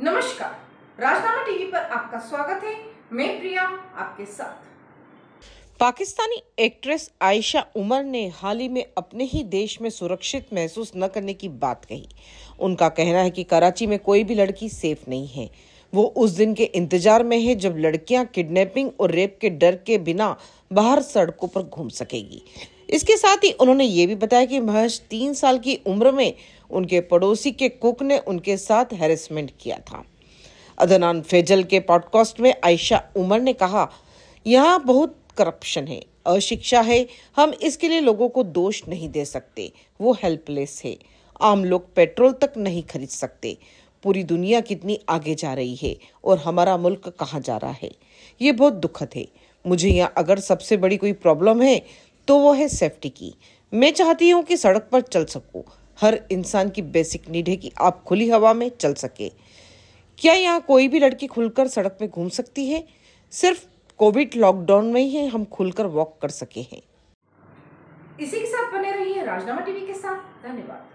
नमस्कार राजनामा टीवी पर आपका स्वागत है मैं प्रिया आपके साथ पाकिस्तानी एक्ट्रेस आयशा उमर ने हाल ही में अपने ही देश में सुरक्षित महसूस न करने की बात कही उनका कहना है कि कराची में कोई भी लड़की सेफ नहीं है वो उस दिन के इंतजार में है जब लड़कियां किडनैपिंग और रेप के डर के बिना बाहर सड़कों पर घूम सकेगी इसके साथ ही उन्होंने ये भी बताया कि महज तीन साल की उम्र में उनके पड़ोसी के कुक ने उनके साथ हेरेसमेंट किया था अदनान फेजल के पॉडकास्ट में आयशा उमर ने कहा यहाँ बहुत करप्शन है अशिक्षा है हम इसके लिए लोगों को दोष नहीं दे सकते वो हेल्पलेस है आम लोग पेट्रोल तक नहीं खरीद सकते पूरी दुनिया कितनी आगे जा रही है और हमारा मुल्क कहाँ जा रहा है ये बहुत दुखद है मुझे यहाँ अगर सबसे बड़ी कोई प्रॉब्लम है तो वो है सेफ्टी की मैं चाहती हूँ कि सड़क पर चल सकूँ हर इंसान की बेसिक नीड है कि आप खुली हवा में चल सके क्या यहाँ कोई भी लड़की खुलकर सड़क में घूम सकती है सिर्फ कोविड लॉकडाउन में ही है हम खुलकर वॉक कर सके हैं इसी के साथ बने रहिए राजनामा टीवी के साथ धन्यवाद